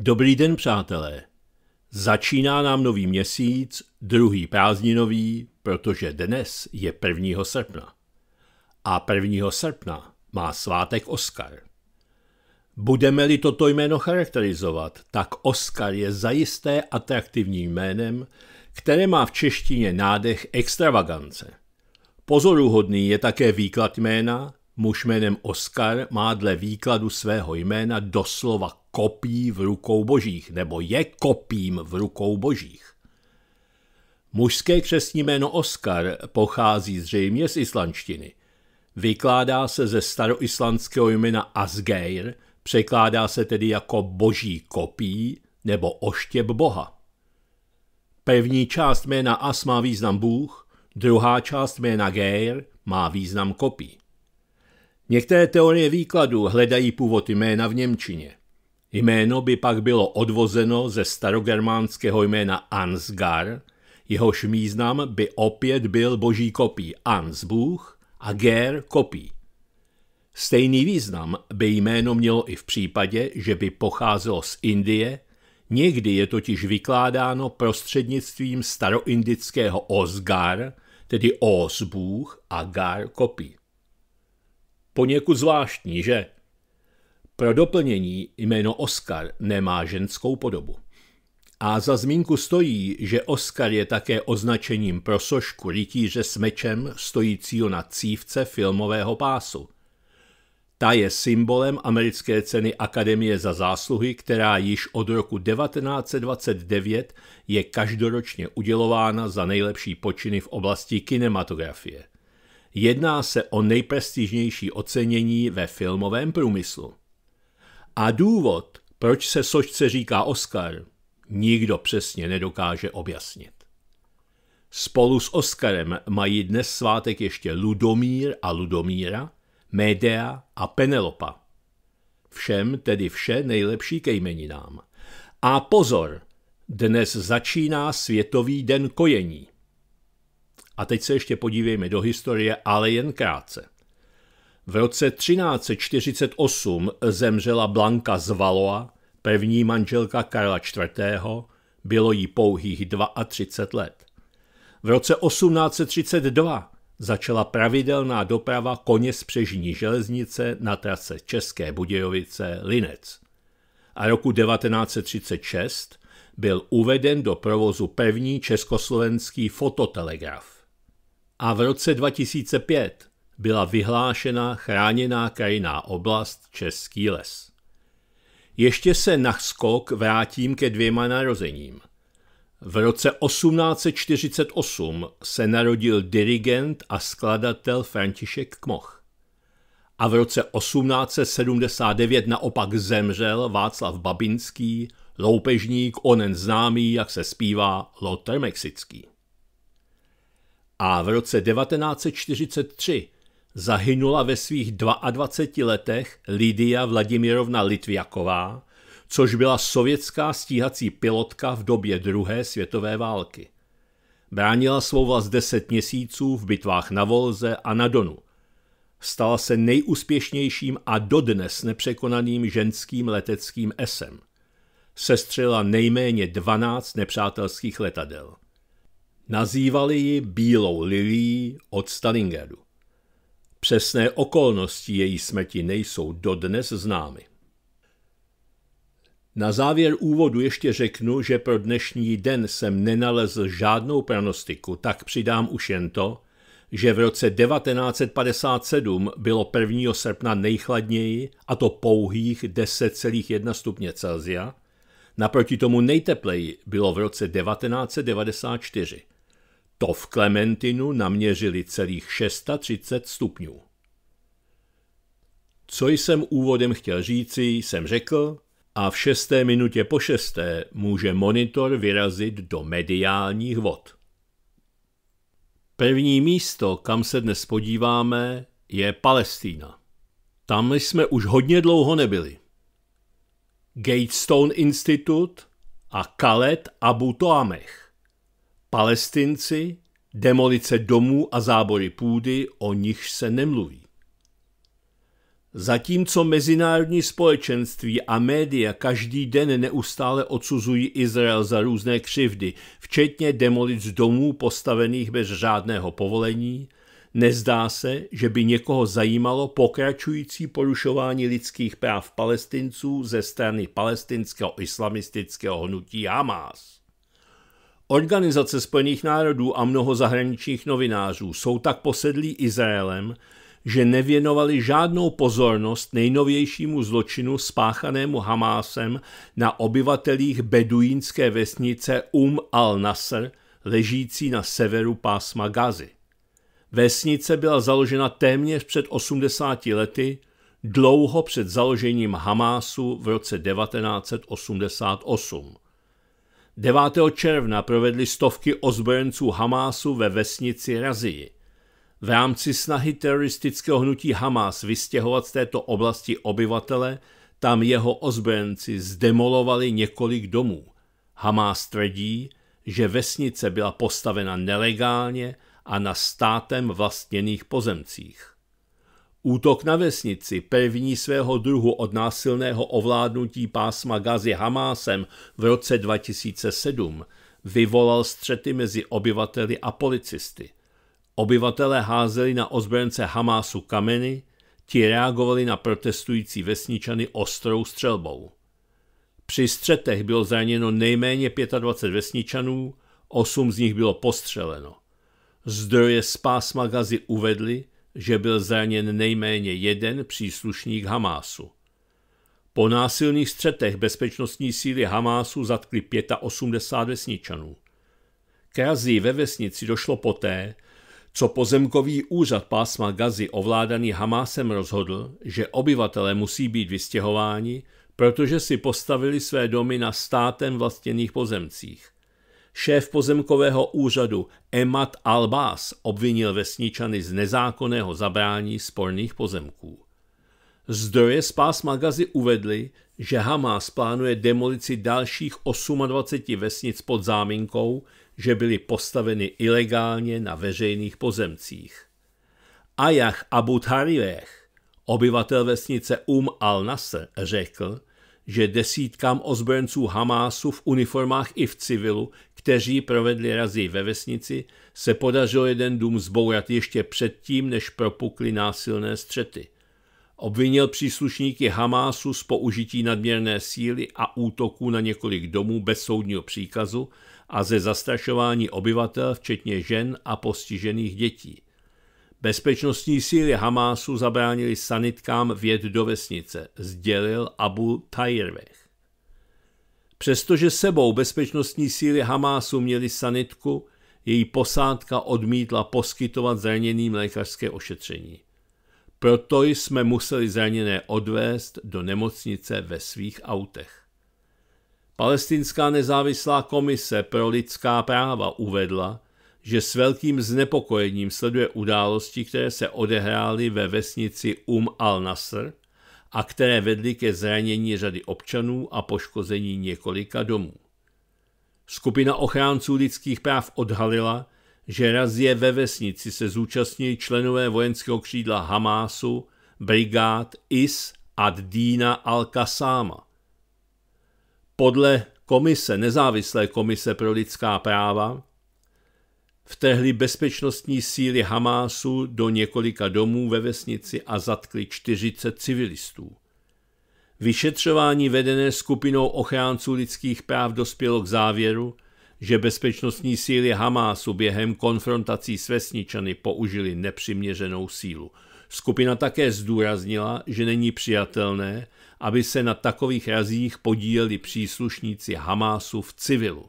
Dobrý den, přátelé. Začíná nám nový měsíc, druhý prázdninový, protože dnes je 1. srpna. A 1. srpna má svátek Oskar. Budeme-li toto jméno charakterizovat, tak Oskar je zajisté atraktivním jménem, které má v češtině nádech extravagance. Pozoruhodný je také výklad jména, muž jménem Oskar má dle výkladu svého jména doslova kopí v rukou božích, nebo je kopím v rukou božích. Mužské křesní jméno Oskar pochází zřejmě z islandštiny. Vykládá se ze staroislandského jména Asgeir, překládá se tedy jako boží kopí nebo oštěp boha. První část jména As má význam Bůh, druhá část jména Geir má význam kopí. Některé teorie výkladu hledají původ jména v Němčině. Jméno by pak bylo odvozeno ze starogermánského jména Ansgar, jehož význam by opět byl boží kopí Ans Bůh a Ger kopí. Stejný význam by jméno mělo i v případě, že by pocházelo z Indie, někdy je totiž vykládáno prostřednictvím staroindického Osgar, tedy Os Bůh a Gar kopí. Poněkud zvláštní, že? Pro doplnění jméno Oscar nemá ženskou podobu. A za zmínku stojí, že Oscar je také označením pro sošku rytíře s mečem stojícího na cívce filmového pásu. Ta je symbolem americké ceny Akademie za zásluhy, která již od roku 1929 je každoročně udělována za nejlepší počiny v oblasti kinematografie. Jedná se o nejprestižnější ocenění ve filmovém průmyslu. A důvod, proč se sošce říká Oscar, nikdo přesně nedokáže objasnit. Spolu s Oscarem mají dnes svátek ještě Ludomír a Ludomíra, Médea a Penelopa. Všem tedy vše nejlepší ke jmeninám. A pozor, dnes začíná Světový den kojení. A teď se ještě podívejme do historie, ale jen krátce. V roce 1348 zemřela Blanka z Valoa, první manželka Karla IV., bylo jí pouhých 32 let. V roce 1832 začala pravidelná doprava koně z přežní železnice na trase České Budějovice Linec. A roku 1936 byl uveden do provozu první československý fototelegraf. A v roce 2005 byla vyhlášena chráněná krajiná oblast Český les. Ještě se na skok vrátím ke dvěma narozením. V roce 1848 se narodil dirigent a skladatel František Kmoch. A v roce 1879 naopak zemřel Václav Babinský, loupežník onen známý, jak se zpívá, Lothar Mexický. A v roce 1943 zahynula ve svých 22 letech Lidia Vladimirovna Litviaková, což byla sovětská stíhací pilotka v době druhé světové války. Bránila svou vlast 10 měsíců v bitvách na Volze a na Donu. Stala se nejúspěšnějším a dodnes nepřekonaným ženským leteckým esem. Sestřela nejméně 12 nepřátelských letadel. Nazývali ji Bílou lilí od Stalingradu. Přesné okolnosti její smrti nejsou dodnes známy. Na závěr úvodu ještě řeknu, že pro dnešní den jsem nenalezl žádnou pranostiku, tak přidám už jen to, že v roce 1957 bylo 1. srpna nejchladněji, a to pouhých 10,1 stupně Celsia, naproti tomu nejtepleji bylo v roce 1994 to v Klementinu naměřili celých 630 stupňů. Co jsem úvodem chtěl říci, jsem řekl a v šesté minutě po šesté může monitor vyrazit do mediálních vod. První místo, kam se dnes podíváme, je Palestína. Tam jsme už hodně dlouho nebyli. Gatestone Institute a Khaled Abu Toamech. Palestinci, demolice domů a zábory půdy, o nich se nemluví. Zatímco mezinárodní společenství a média každý den neustále odsuzují Izrael za různé křivdy, včetně demolic domů postavených bez žádného povolení, nezdá se, že by někoho zajímalo pokračující porušování lidských práv palestinců ze strany palestinského islamistického hnutí Hamas. Organizace Spojených národů a mnoho zahraničních novinářů jsou tak posedlí Izraelem, že nevěnovali žádnou pozornost nejnovějšímu zločinu spáchanému Hamásem na obyvatelích beduínské vesnice Um al-Nasr, ležící na severu pásma Gazy. Vesnice byla založena téměř před 80 lety, dlouho před založením Hamásu v roce 1988. 9. června provedly stovky ozbrojenců Hamásu ve vesnici Razii. V rámci snahy teroristického hnutí Hamás vystěhovat z této oblasti obyvatele, tam jeho ozbrojenci zdemolovali několik domů. Hamás tvrdí, že vesnice byla postavena nelegálně a na státem vlastněných pozemcích. Útok na vesnici, první svého druhu od násilného ovládnutí pásma Gazy Hamásem v roce 2007, vyvolal střety mezi obyvateli a policisty. Obyvatelé házeli na ozbrojence Hamásu kameny, ti reagovali na protestující vesničany ostrou střelbou. Při střetech bylo zraněno nejméně 25 vesničanů, 8 z nich bylo postřeleno. Zdroje z pásma Gazy uvedly, že byl zraněn nejméně jeden příslušník Hamásu. Po násilných střetech bezpečnostní síly Hamásu zatkli 85 vesničanů. K razí ve vesnici došlo poté, co pozemkový úřad pásma Gazy ovládaný Hamásem rozhodl, že obyvatelé musí být vystěhováni, protože si postavili své domy na státem vlastněných pozemcích. Šéf pozemkového úřadu Emad Albás obvinil vesničany z nezákonného zabrání sporných pozemků. Zdroje z Pás magazy uvedly, že Hamas plánuje demolici dalších 28 vesnic pod záminkou, že byly postaveny ilegálně na veřejných pozemcích. Ajach Abu Tharivech, obyvatel vesnice Um al-Nasr, řekl, že desítkám ozbrojenců Hamásu v uniformách i v civilu kteří provedli razy ve vesnici, se podařilo jeden dům zbourat ještě předtím, než propukly násilné střety. Obvinil příslušníky Hamásu z použití nadměrné síly a útoků na několik domů bez soudního příkazu a ze zastrašování obyvatel, včetně žen a postižených dětí. Bezpečnostní síly Hamásu zabránili sanitkám věd do vesnice, sdělil Abu Tajrvech. Přestože sebou bezpečnostní síly Hamásu měly sanitku, její posádka odmítla poskytovat zraněným lékařské ošetření. Proto jsme museli zraněné odvést do nemocnice ve svých autech. Palestinská nezávislá komise pro lidská práva uvedla, že s velkým znepokojením sleduje události, které se odehrály ve vesnici Um al-Nasr, a které vedly ke zranění řady občanů a poškození několika domů. Skupina ochránců lidských práv odhalila, že razie ve vesnici se zúčastnili členové vojenského křídla Hamásu, brigád IS a dína al-Kasama. Podle komise, nezávislé komise pro lidská práva, vtehli bezpečnostní síly Hamásu do několika domů ve vesnici a zatkli 40 civilistů. Vyšetřování vedené skupinou ochránců lidských práv dospělo k závěru, že bezpečnostní síly Hamásu během konfrontací s vesničany použili nepřiměřenou sílu. Skupina také zdůraznila, že není přijatelné, aby se na takových razích podíleli příslušníci Hamásu v civilu.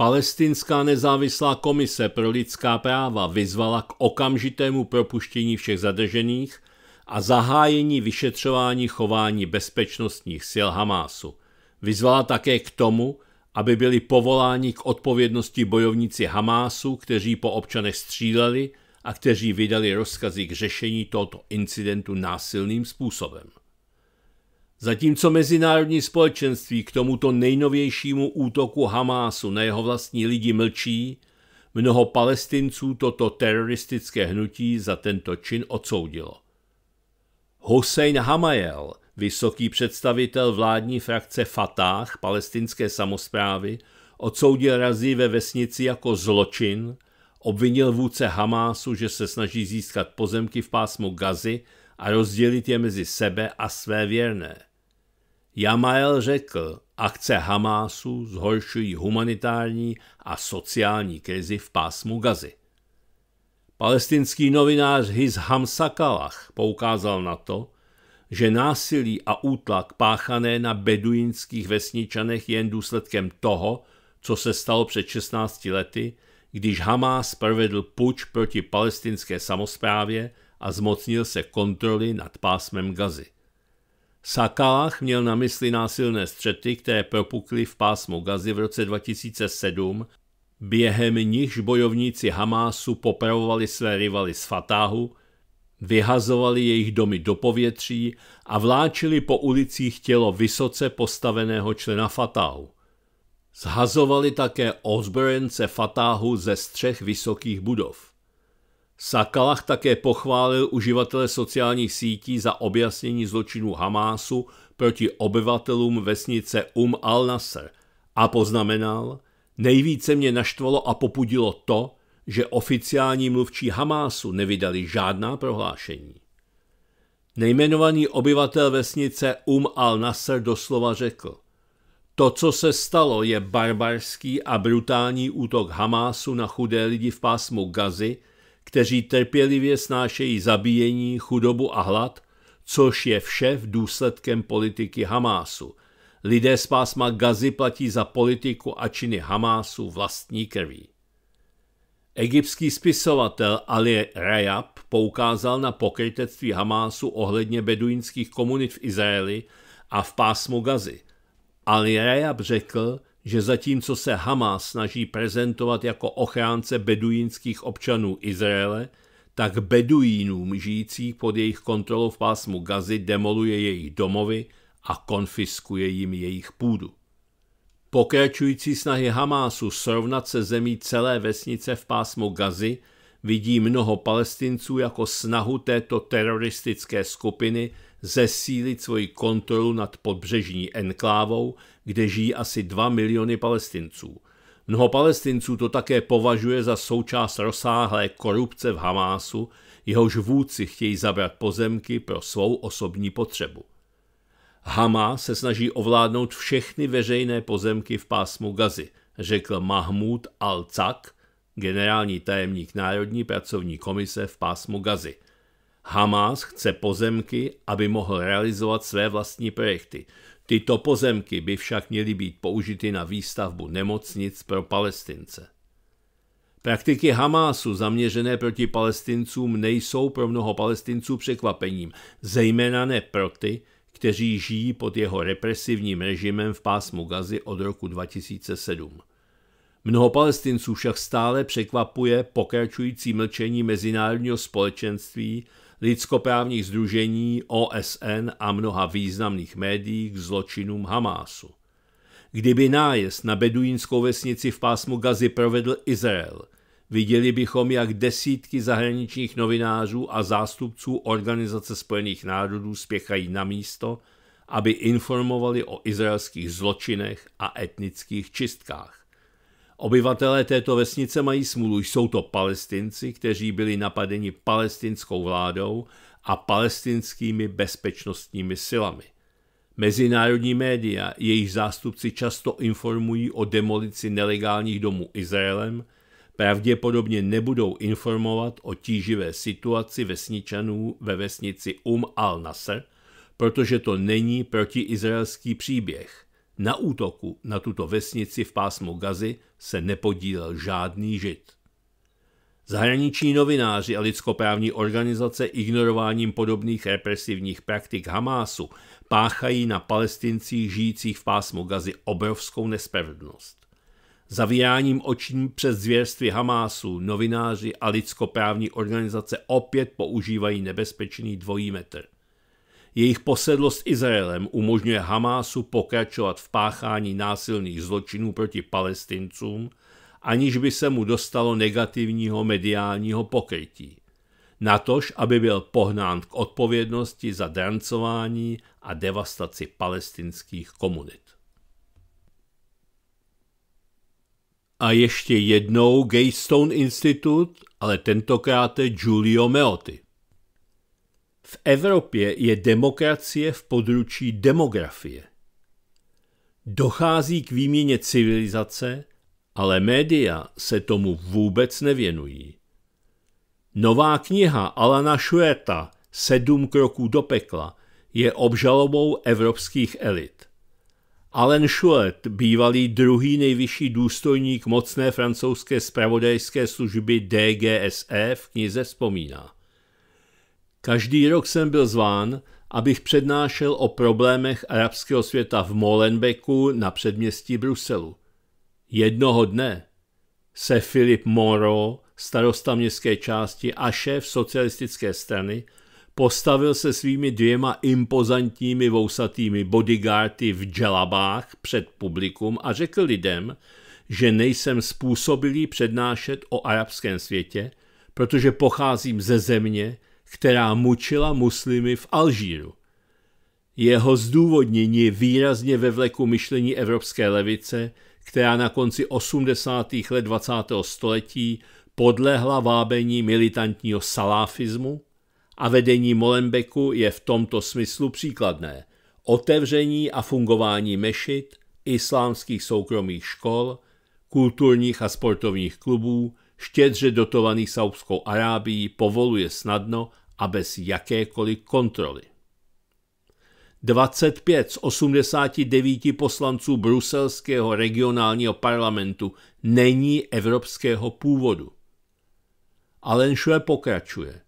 Palestinská nezávislá komise pro lidská práva vyzvala k okamžitému propuštění všech zadržených a zahájení vyšetřování chování bezpečnostních sil Hamásu. Vyzvala také k tomu, aby byli povoláni k odpovědnosti bojovníci Hamásu, kteří po občanech stříleli a kteří vydali rozkazy k řešení tohoto incidentu násilným způsobem. Zatímco mezinárodní společenství k tomuto nejnovějšímu útoku Hamásu na jeho vlastní lidi mlčí, mnoho palestinců toto teroristické hnutí za tento čin odsoudilo. Hussein Hamayel, vysoký představitel vládní frakce Fatah palestinské samozprávy, odsoudil razí ve vesnici jako zločin, obvinil vůdce Hamásu, že se snaží získat pozemky v pásmu Gazy a rozdělit je mezi sebe a své věrné – Jamael řekl, akce Hamásu zhoršují humanitární a sociální krizi v pásmu Gazy. Palestinský novinář Hiz Hamsakalach poukázal na to, že násilí a útlak páchané na beduinských vesničanech je jen důsledkem toho, co se stalo před 16 lety, když Hamás provedl puč proti palestinské samozprávě a zmocnil se kontroly nad pásmem Gazy. Sakalach měl na mysli násilné střety, které propukly v pásmu Gazy v roce 2007, během nichž bojovníci Hamásu popravovali své rivaly z Fatáhu, vyhazovali jejich domy do povětří a vláčili po ulicích tělo vysoce postaveného člena Fatáhu. Zhazovali také ozbrojence Fatáhu ze střech vysokých budov. Sakalach také pochválil uživatele sociálních sítí za objasnění zločinu Hamásu proti obyvatelům vesnice Um al-Nasr a poznamenal, nejvíce mě naštvalo a popudilo to, že oficiální mluvčí Hamásu nevydali žádná prohlášení. Nejmenovaný obyvatel vesnice Um al-Nasr doslova řekl, to, co se stalo, je barbarský a brutální útok Hamásu na chudé lidi v pásmu Gazy – kteří trpělivě snášejí zabíjení, chudobu a hlad, což je vše v důsledkem politiky Hamásu. Lidé z pásma Gazy platí za politiku a činy Hamásu vlastní krví. Egyptský spisovatel Ali Rayab poukázal na pokrytectví Hamásu ohledně beduínských komunit v Izraeli a v pásmu Gazy. Ali Rayab řekl, že zatímco se Hamas snaží prezentovat jako ochránce beduínských občanů Izraele, tak beduínům žijících pod jejich kontrolou v pásmu Gazy demoluje jejich domovy a konfiskuje jim jejich půdu. Pokračující snahy Hamásu srovnat se zemí celé vesnice v pásmu Gazy vidí mnoho palestinců jako snahu této teroristické skupiny zesílit svoji kontrolu nad podbřežní enklávou, kde žijí asi 2 miliony palestinců. Mnoho palestinců to také považuje za součást rozsáhlé korupce v Hamásu, jehož vůdci chtějí zabrat pozemky pro svou osobní potřebu. Hama se snaží ovládnout všechny veřejné pozemky v pásmu Gazy, řekl Mahmud al-Cak, generální tajemník Národní pracovní komise v pásmu Gazy – Hamas chce pozemky, aby mohl realizovat své vlastní projekty. Tyto pozemky by však měly být použity na výstavbu nemocnic pro Palestince. Praktiky Hamásu zaměřené proti palestincům nejsou pro mnoho palestinců překvapením, zejména ne pro ty, kteří žijí pod jeho represivním režimem v pásmu Gazy od roku 2007. Mnoho palestinců však stále překvapuje pokračující mlčení mezinárodního společenství lidskoprávních združení OSN a mnoha významných médií k zločinům Hamásu. Kdyby nájezd na beduínskou vesnici v pásmu Gazy provedl Izrael, viděli bychom, jak desítky zahraničních novinářů a zástupců Organizace spojených národů spěchají na místo, aby informovali o izraelských zločinech a etnických čistkách. Obyvatelé této vesnice mají smůlu, jsou to palestinci, kteří byli napadeni palestinskou vládou a palestinskými bezpečnostními silami. Mezinárodní média, jejich zástupci často informují o demolici nelegálních domů Izraelem, pravděpodobně nebudou informovat o tíživé situaci vesničanů ve vesnici Um al-Nasr, protože to není protiizraelský příběh. Na útoku na tuto vesnici v pásmu Gazy se nepodílel žádný žid. Zahraniční novináři a lidskoprávní organizace ignorováním podobných represivních praktik Hamásu páchají na palestincích žijících v pásmu Gazy obrovskou nespravedlnost. Zavíráním očí přes zvěrství Hamásu novináři a lidskoprávní organizace opět používají nebezpečný dvojí metr – jejich posedlost Izraelem umožňuje Hamásu pokračovat v páchání násilných zločinů proti palestincům, aniž by se mu dostalo negativního mediálního pokrytí. Natož, aby byl pohnán k odpovědnosti za drancování a devastaci palestinských komunit. A ještě jednou Gaystone Institute, ale tentokrát Giulio Meotti. V Evropě je demokracie v područí demografie. Dochází k výměně civilizace, ale média se tomu vůbec nevěnují. Nová kniha Alana Schuerta Sedm kroků do pekla je obžalobou evropských elit. Alan Schuert bývalý druhý nejvyšší důstojník mocné francouzské spravodajské služby DGSE v knize vzpomíná. Každý rok jsem byl zván, abych přednášel o problémech arabského světa v Molenbeku na předměstí Bruselu. Jednoho dne se Filip Moro, starosta městské části a šéf socialistické strany, postavil se svými dvěma impozantními vousatými bodyguardy v dželabách před publikum a řekl lidem, že nejsem způsobilý přednášet o arabském světě, protože pocházím ze země, která mučila muslimy v Alžíru. Jeho zdůvodnění je výrazně ve vleku myšlení evropské levice, která na konci 80. let 20. století podlehla vábení militantního salafismu a vedení Molenbeku je v tomto smyslu příkladné. Otevření a fungování mešit, islámských soukromých škol, kulturních a sportovních klubů, štědře dotovaných Saudskou Arábií, povoluje snadno a bez jakékoliv kontroly. 25 z 89 poslanců bruselského regionálního parlamentu není evropského původu. Alen Schwe pokračuje.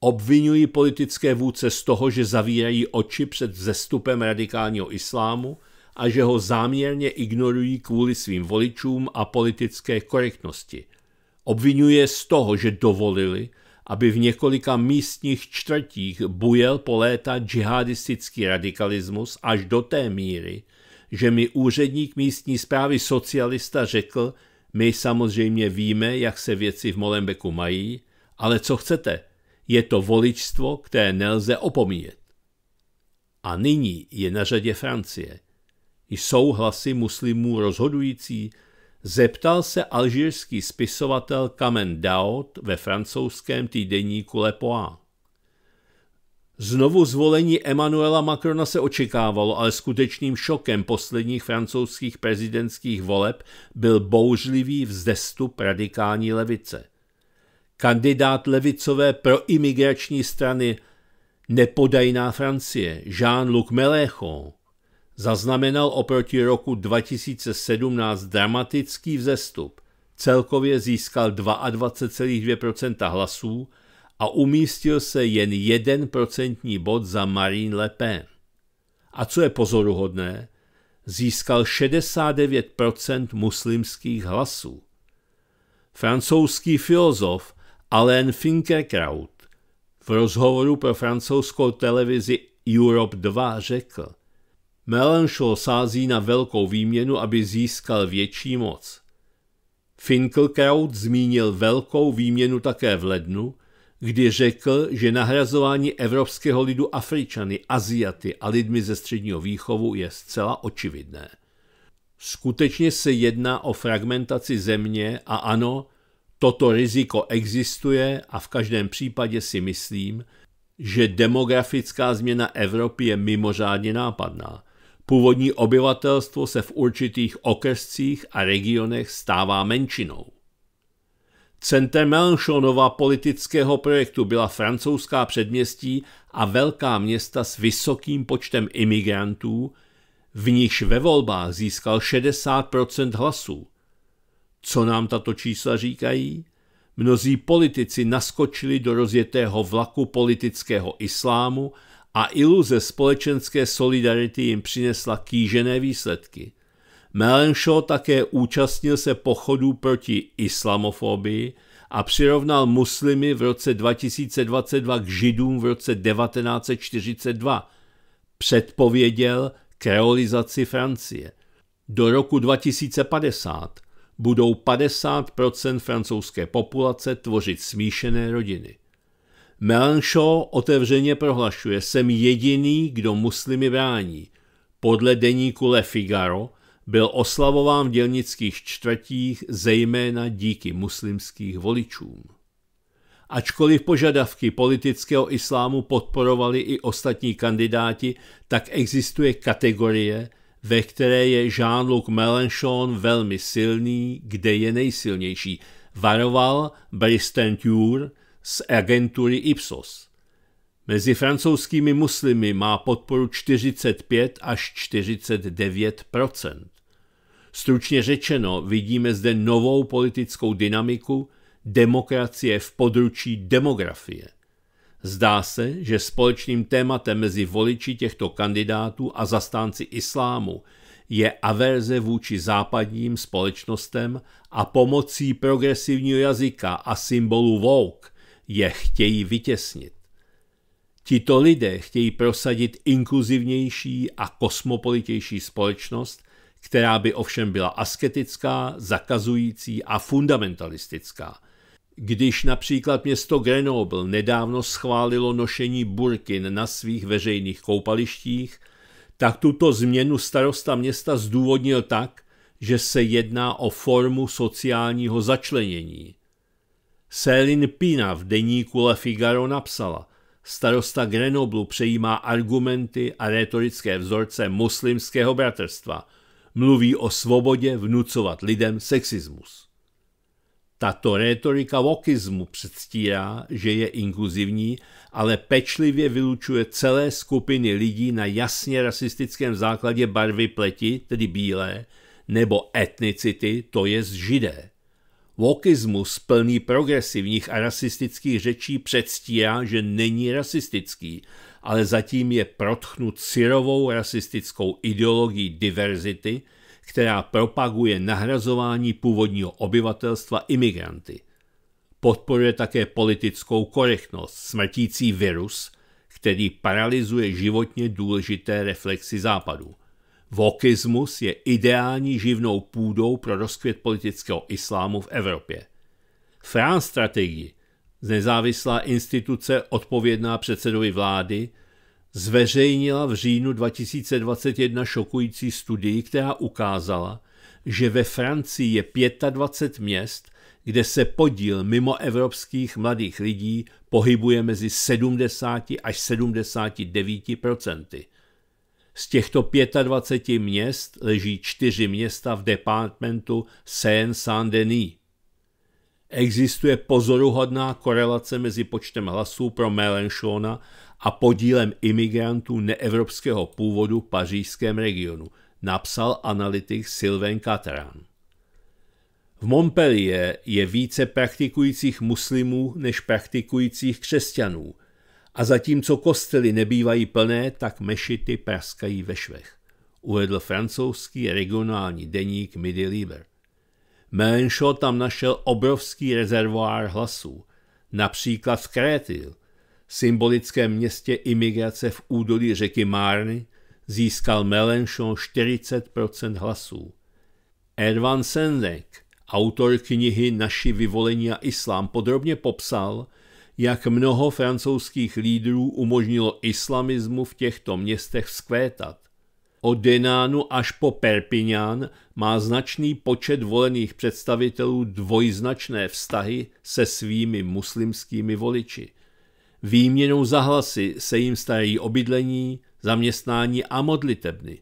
Obvinují politické vůdce z toho, že zavírají oči před zestupem radikálního islámu a že ho záměrně ignorují kvůli svým voličům a politické korektnosti. Obvinuje z toho, že dovolili, aby v několika místních čtvrtích bujel po léta džihadistický radikalismus až do té míry, že mi úředník místní zprávy socialista řekl, my samozřejmě víme, jak se věci v Molenbeku mají, ale co chcete, je to voličstvo, které nelze opomíjet. A nyní je na řadě Francie. Jsou hlasy muslimů rozhodující, zeptal se alžírský spisovatel Kamen Daoud ve francouzském týdeníku Le Point. Znovu zvolení Emmanuela Macrona se očekávalo, ale skutečným šokem posledních francouzských prezidentských voleb byl bouřlivý vzdestup radikální levice. Kandidát levicové pro imigrační strany Nepodajná Francie, Jean-Luc Mélenchon, zaznamenal oproti roku 2017 dramatický vzestup. Celkově získal 22,2% hlasů a umístil se jen jeden procentní bod za Marine Le Pen. A co je pozoruhodné, získal 69% muslimských hlasů. Francouzský filozof Alain Finkerkraut v rozhovoru pro francouzskou televizi Europe 2 řekl – Melanchol sází na velkou výměnu, aby získal větší moc. Finkelkraut zmínil velkou výměnu také v lednu, kdy řekl, že nahrazování evropského lidu Afričany, Aziaty a lidmi ze středního výchovu je zcela očividné. Skutečně se jedná o fragmentaci země a ano, toto riziko existuje a v každém případě si myslím, že demografická změna Evropy je mimořádně nápadná. Původní obyvatelstvo se v určitých okrescích a regionech stává menšinou. Centrem Melanchonova politického projektu byla francouzská předměstí a velká města s vysokým počtem imigrantů, v nichž ve volbách získal 60% hlasů. Co nám tato čísla říkají? Mnozí politici naskočili do rozjetého vlaku politického islámu a iluze společenské solidarity jim přinesla kýžené výsledky. Melenšo také účastnil se pochodů proti islamofobii a přirovnal muslimy v roce 2022 k židům v roce 1942. Předpověděl kreolizaci Francie. Do roku 2050 budou 50 francouzské populace tvořit smíšené rodiny. Mélenchon otevřeně prohlašuje, jsem jediný, kdo muslimy brání. Podle deníku Le Figaro byl oslavován v dělnických čtvrtích zejména díky muslimských voličům. Ačkoliv požadavky politického islámu podporovali i ostatní kandidáti, tak existuje kategorie, ve které je Jean-Luc Mélenchon velmi silný, kde je nejsilnější. Varoval Bristan Tour, z agentury Ipsos. Mezi francouzskými muslimy má podporu 45 až 49 Stručně řečeno, vidíme zde novou politickou dynamiku demokracie v područí demografie. Zdá se, že společným tématem mezi voliči těchto kandidátů a zastánci islámu je averze vůči západním společnostem a pomocí progresivního jazyka a symbolu woke je chtějí vytěsnit. Tito lidé chtějí prosadit inkluzivnější a kosmopolitější společnost, která by ovšem byla asketická, zakazující a fundamentalistická. Když například město Grenoble nedávno schválilo nošení burkin na svých veřejných koupalištích, tak tuto změnu starosta města zdůvodnil tak, že se jedná o formu sociálního začlenění – Céline Pina v deníku Le Figaro napsala, starosta Grenoblu přejímá argumenty a retorické vzorce muslimského bratrstva, mluví o svobodě vnucovat lidem sexismus. Tato retorika wokismu předstírá, že je inkluzivní, ale pečlivě vylučuje celé skupiny lidí na jasně rasistickém základě barvy pleti, tedy bílé, nebo etnicity, to je židé. Wokismus plný progresivních a rasistických řečí předstírá, že není rasistický, ale zatím je protchnut syrovou rasistickou ideologií diverzity, která propaguje nahrazování původního obyvatelstva imigranty. Podporuje také politickou korektnost, smrtící virus, který paralyzuje životně důležité reflexy západu. Vokismus je ideální živnou půdou pro rozkvět politického islámu v Evropě. France strategie, nezávislá instituce odpovědná předsedovi vlády, zveřejnila v říjnu 2021 šokující studii, která ukázala, že ve Francii je 25 měst, kde se podíl mimoevropských mladých lidí pohybuje mezi 70 až 79 procenty. Z těchto 25 měst leží čtyři města v departementu Seine-Saint-Denis. Existuje pozoruhodná korelace mezi počtem hlasů pro Mélenchona a podílem imigrantů neevropského původu v pařížském regionu, napsal analytik Sylvain Cateran. V Montpellier je více praktikujících muslimů než praktikujících křesťanů – a zatímco kostely nebývají plné, tak mešity praskají ve švech, uvedl francouzský regionální deník Midi Lieber. Melenchon tam našel obrovský rezervoár hlasů, například v Krétil, symbolickém městě imigrace v údolí řeky Márny, získal Melenchon 40% hlasů. Ervan Sendek, autor knihy Naši vyvolení a islám, podrobně popsal, jak mnoho francouzských lídrů umožnilo islamismu v těchto městech vzkvétat. Od Denánu až po Perpignan má značný počet volených představitelů dvojznačné vztahy se svými muslimskými voliči. Výměnou za hlasy se jim starají obydlení, zaměstnání a modlitebny.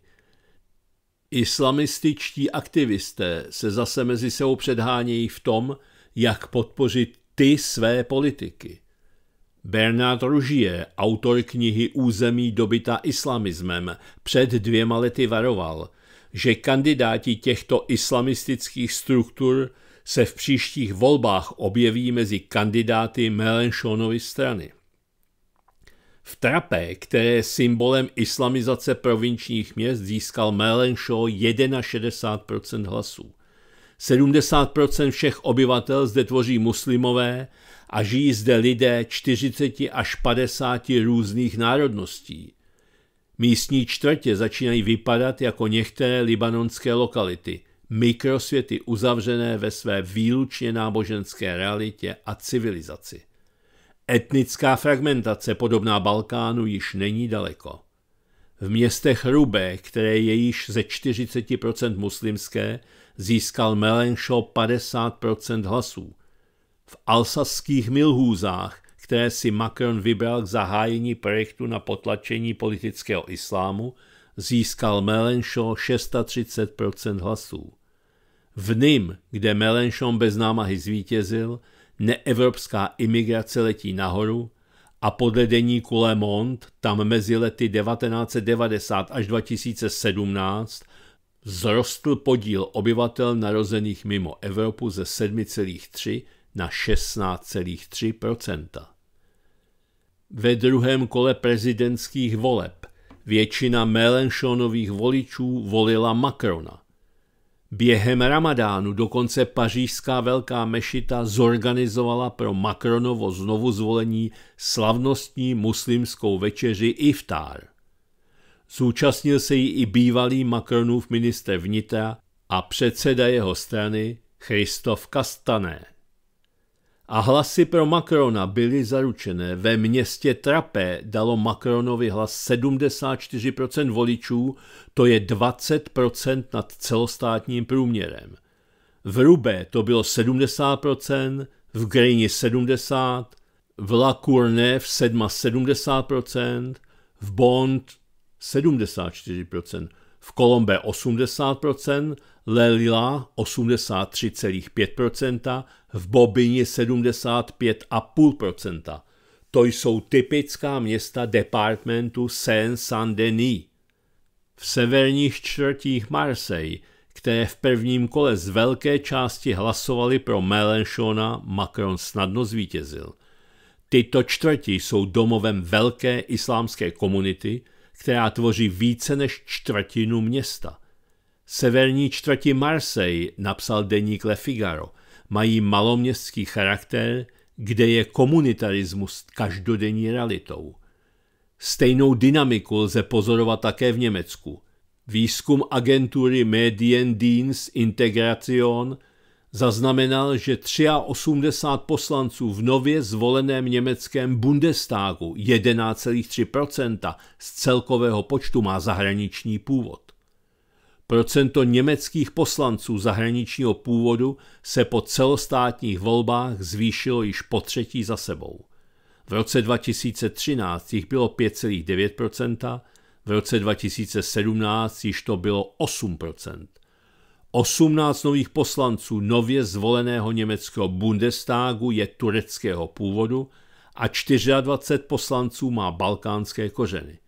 Islamističtí aktivisté se zase mezi sebou předhánějí v tom, jak podpořit ty své politiky. Bernard Ružie, autor knihy Území dobyta islamismem, před dvěma lety varoval, že kandidáti těchto islamistických struktur se v příštích volbách objeví mezi kandidáty Melenchonovy strany. V Trapé, které je symbolem islamizace provinčních měst, získal Mélenchon 61% hlasů. 70% všech obyvatel zde tvoří muslimové a žijí zde lidé 40 až 50 různých národností. Místní čtvrtě začínají vypadat jako některé libanonské lokality, mikrosvěty uzavřené ve své výlučně náboženské realitě a civilizaci. Etnická fragmentace podobná Balkánu již není daleko. V městech Rubé, které je již ze 40% muslimské, získal Melenšo 50% hlasů v alsaských Milhůzách, které si Macron vybral k zahájení projektu na potlačení politického islámu, získal Melenchon 630 hlasů. V Nym, kde Melenchon bez námahy zvítězil, neevropská imigrace letí nahoru a podle deníku Le Monde tam mezi lety 1990 až 2017 vzrostl podíl obyvatel narozených mimo Evropu ze 7,3 na 16,3 Ve druhém kole prezidentských voleb většina Mélenchonových voličů volila Macrona. Během ramadánu dokonce pařížská velká mešita zorganizovala pro Macronovo znovu zvolení slavnostní muslimskou večeři Iftar. Zúčastnil se jí i bývalý Macronův minister vnitra a předseda jeho strany Christophe Castaner a hlasy pro Macrona byly zaručené. Ve městě Trapé dalo Macronovi hlas 74% voličů, to je 20% nad celostátním průměrem. V Rubé to bylo 70%, v Grejni 70%, v La Courneuve 70%, v Bond 74%, v Kolombe 80%, Lelila 83,5%, v Bobině 75,5%. To jsou typická města departementu Saint-Saint-Denis. V severních čtvrtích Marseille, které v prvním kole z velké části hlasovali pro Mélenchona, Macron snadno zvítězil. Tyto čtvrti jsou domovem velké islámské komunity, která tvoří více než čtvrtinu města. Severní čtvrti Marseille, napsal deník Le Figaro, mají maloměstský charakter, kde je komunitarismus každodenní realitou. Stejnou dynamiku lze pozorovat také v Německu. Výzkum agentury Deans Integration zaznamenal, že 83 poslanců v nově zvoleném německém Bundestagu 11,3 z celkového počtu má zahraniční původ. Procento německých poslanců zahraničního původu se po celostátních volbách zvýšilo již po třetí za sebou. V roce 2013 jich bylo 5,9%, v roce 2017 již to bylo 8%. 18 nových poslanců nově zvoleného německého Bundestagu je tureckého původu a 24 poslanců má balkánské kořeny.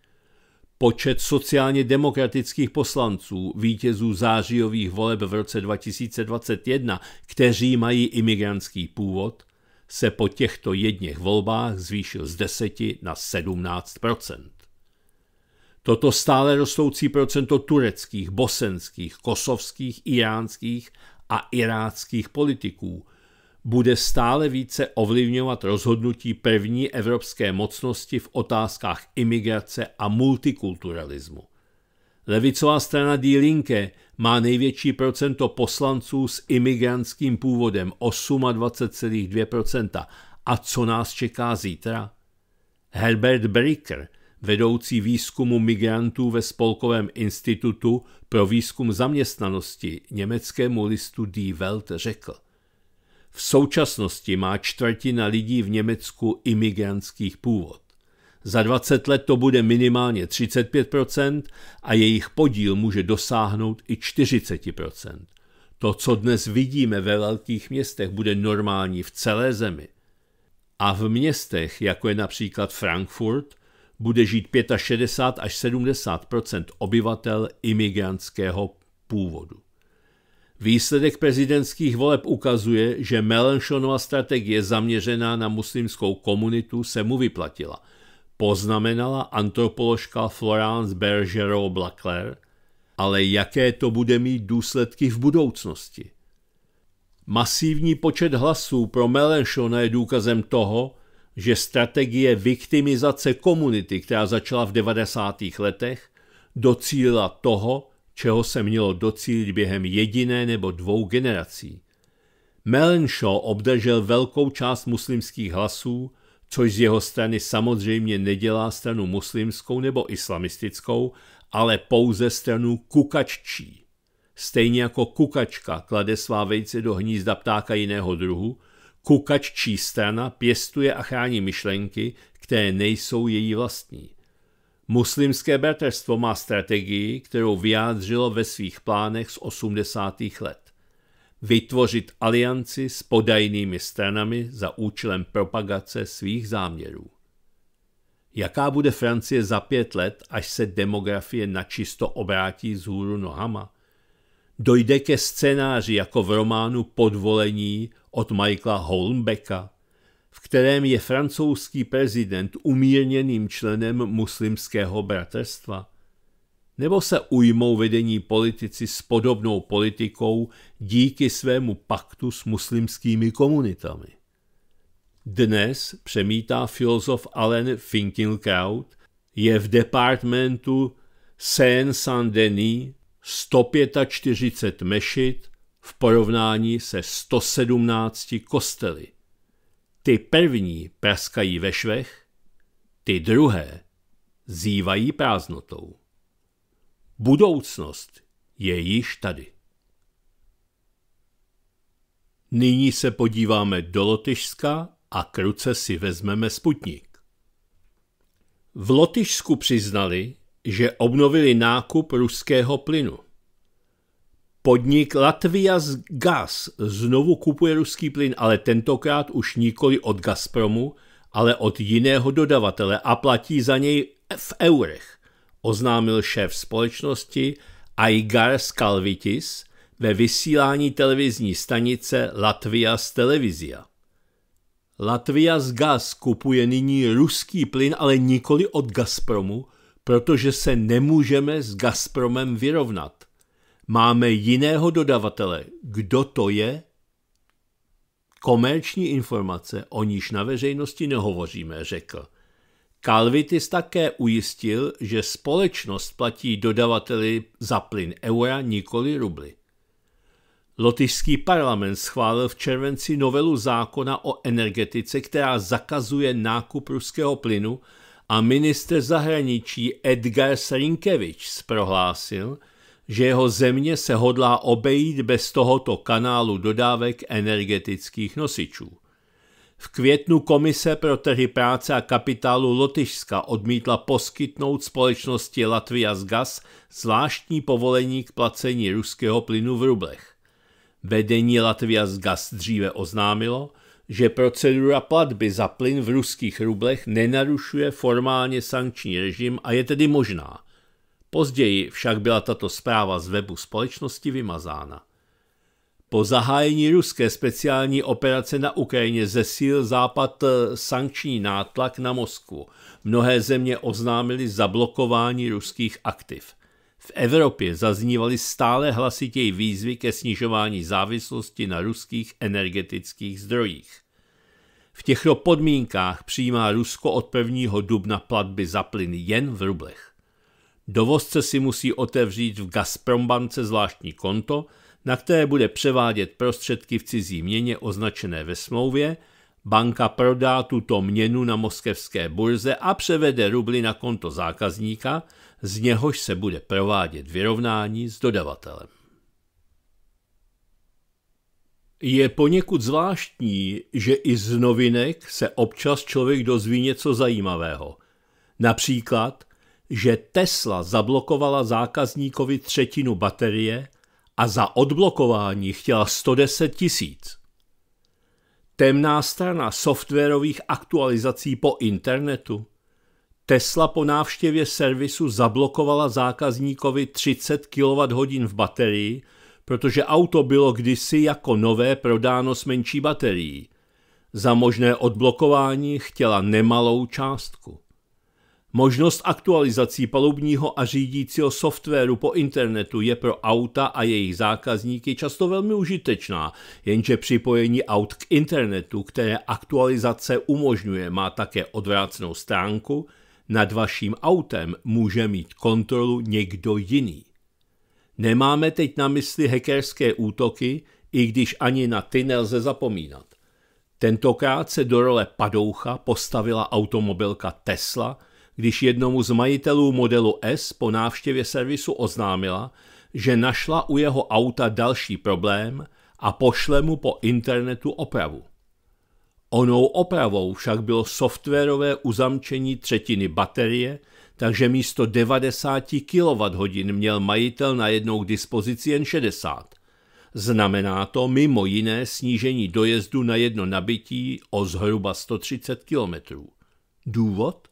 Počet sociálně demokratických poslanců, vítězů zářijových voleb v roce 2021, kteří mají imigrantský původ, se po těchto jedněch volbách zvýšil z 10 na 17 Toto stále rostoucí procento tureckých, bosenských, kosovských, iránských a iráckých politiků bude stále více ovlivňovat rozhodnutí první evropské mocnosti v otázkách imigrace a multikulturalismu. Levicová strana Die Linke má největší procento poslanců s imigrantským původem 28,2%. A co nás čeká zítra? Herbert Bricker, vedoucí výzkumu migrantů ve Spolkovém institutu pro výzkum zaměstnanosti německému listu Die Welt řekl – v současnosti má čtvrtina lidí v Německu imigrantských původ. Za 20 let to bude minimálně 35% a jejich podíl může dosáhnout i 40%. To, co dnes vidíme ve velkých městech, bude normální v celé zemi. A v městech, jako je například Frankfurt, bude žít 65 až 70 obyvatel imigrantského původu. Výsledek prezidentských voleb ukazuje, že Melanchonova strategie zaměřená na muslimskou komunitu se mu vyplatila, poznamenala antropoložka Florence Bergerot Blackler, ale jaké to bude mít důsledky v budoucnosti? Masivní počet hlasů pro Melanchona je důkazem toho, že strategie viktimizace komunity, která začala v 90. letech, docílila toho, čeho se mělo docílit během jediné nebo dvou generací. Melenshaw obdržel velkou část muslimských hlasů, což z jeho strany samozřejmě nedělá stranu muslimskou nebo islamistickou, ale pouze stranu kukaččí. Stejně jako kukačka klade svá vejce do hnízda ptáka jiného druhu, kukaččí strana pěstuje a chrání myšlenky, které nejsou její vlastní – Muslimské bratrstvo má strategii, kterou vyjádřilo ve svých plánech z 80. let. Vytvořit alianci s podajnými stranami za účelem propagace svých záměrů. Jaká bude Francie za pět let, až se demografie načisto obrátí z hůru nohama? Dojde ke scénáři jako v románu Podvolení od Michaela Holmbecka – v kterém je francouzský prezident umírněným členem muslimského bratrstva? Nebo se ujmou vedení politici s podobnou politikou díky svému paktu s muslimskými komunitami? Dnes, přemítá filozof Allen Finkielkraut, je v departementu Seine-Saint-Denis 145 mešit v porovnání se 117 kostely. Ty první praskají ve švech, ty druhé zývají prázdnotou. Budoucnost je již tady. Nyní se podíváme do Lotyšska a k ruce si vezmeme Sputnik. V Lotyšsku přiznali, že obnovili nákup ruského plynu. Podnik Latvias Gas znovu kupuje ruský plyn, ale tentokrát už nikoli od Gazpromu, ale od jiného dodavatele a platí za něj v eurech, oznámil šéf společnosti Aigar Skalvitis ve vysílání televizní stanice Latvias televizia. Latvias Gas kupuje nyní ruský plyn, ale nikoli od Gazpromu, protože se nemůžeme s Gazpromem vyrovnat máme jiného dodavatele. Kdo to je? Komerční informace, o níž na veřejnosti nehovoříme, řekl. Kalvitis také ujistil, že společnost platí dodavateli za plyn eura, nikoli rubly. Lotyšský parlament schválil v červenci novelu zákona o energetice, která zakazuje nákup ruského plynu a minister zahraničí Edgar Srinkevič prohlásil, že jeho země se hodlá obejít bez tohoto kanálu dodávek energetických nosičů. V květnu Komise pro trhy práce a kapitálu Lotyšska odmítla poskytnout společnosti Latvia z Gas zvláštní povolení k placení ruského plynu v rublech. Vedení Latvia z Gas dříve oznámilo, že procedura platby za plyn v ruských rublech nenarušuje formálně sankční režim a je tedy možná – Později však byla tato zpráva z webu společnosti vymazána. Po zahájení ruské speciální operace na Ukrajině zesíl Západ eh, sankční nátlak na Moskvu. Mnohé země oznámily zablokování ruských aktiv. V Evropě zaznívaly stále hlasitěji výzvy ke snižování závislosti na ruských energetických zdrojích. V těchto podmínkách přijímá Rusko od 1. dubna platby za plyn jen v rublech. Dovozce si musí otevřít v Gazprombance zvláštní konto, na které bude převádět prostředky v cizí měně označené ve smlouvě, banka prodá tuto měnu na moskevské burze a převede rubly na konto zákazníka, z něhož se bude provádět vyrovnání s dodavatelem. Je poněkud zvláštní, že i z novinek se občas člověk dozví něco zajímavého. Například, že Tesla zablokovala zákazníkovi třetinu baterie a za odblokování chtěla 110 tisíc. Temná strana softwarových aktualizací po internetu. Tesla po návštěvě servisu zablokovala zákazníkovi 30 kWh v baterii, protože auto bylo kdysi jako nové prodáno s menší baterií. Za možné odblokování chtěla nemalou částku. Možnost aktualizací palubního a řídícího softwaru po internetu je pro auta a jejich zákazníky často velmi užitečná, jenže připojení aut k internetu, které aktualizace umožňuje, má také odvrácenou stránku, nad vaším autem může mít kontrolu někdo jiný. Nemáme teď na mysli hackerské útoky, i když ani na ty nelze zapomínat. Tentokrát se do role padoucha postavila automobilka Tesla – když jednomu z majitelů modelu S po návštěvě servisu oznámila, že našla u jeho auta další problém a pošle mu po internetu opravu. Onou opravou však bylo softwarové uzamčení třetiny baterie, takže místo 90 kWh měl majitel najednou k dispozici jen 60. Znamená to mimo jiné snížení dojezdu na jedno nabití o zhruba 130 km. Důvod?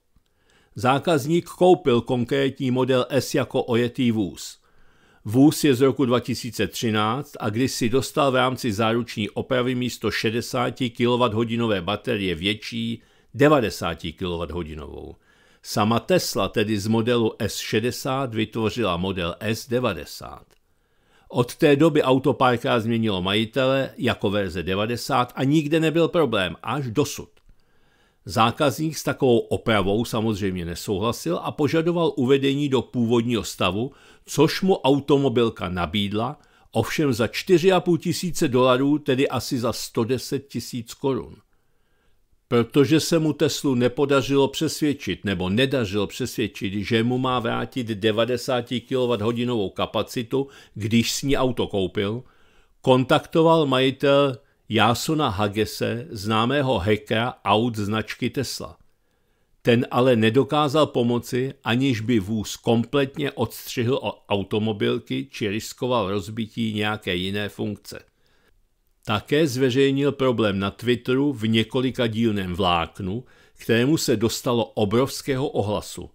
Zákazník koupil konkrétní model S jako ojetý vůz. Vůz je z roku 2013 a když si dostal v rámci záruční opravy místo 60 kWh baterie větší 90 kWh. Sama Tesla tedy z modelu S60 vytvořila model S90. Od té doby autopárka změnilo majitele jako verze 90 a nikde nebyl problém až dosud. Zákazník s takovou opravou samozřejmě nesouhlasil a požadoval uvedení do původního stavu, což mu automobilka nabídla, ovšem za 4,5 tisíce dolarů, tedy asi za 110 tisíc korun. Protože se mu Teslu nepodařilo přesvědčit nebo nedařilo přesvědčit, že mu má vrátit 90 kWh kapacitu, když s ní auto koupil, kontaktoval majitel Jasona Hagese, známého hackera aut značky Tesla. Ten ale nedokázal pomoci, aniž by vůz kompletně odstřihl od automobilky či riskoval rozbití nějaké jiné funkce. Také zveřejnil problém na Twitteru v několika dílném vláknu, kterému se dostalo obrovského ohlasu.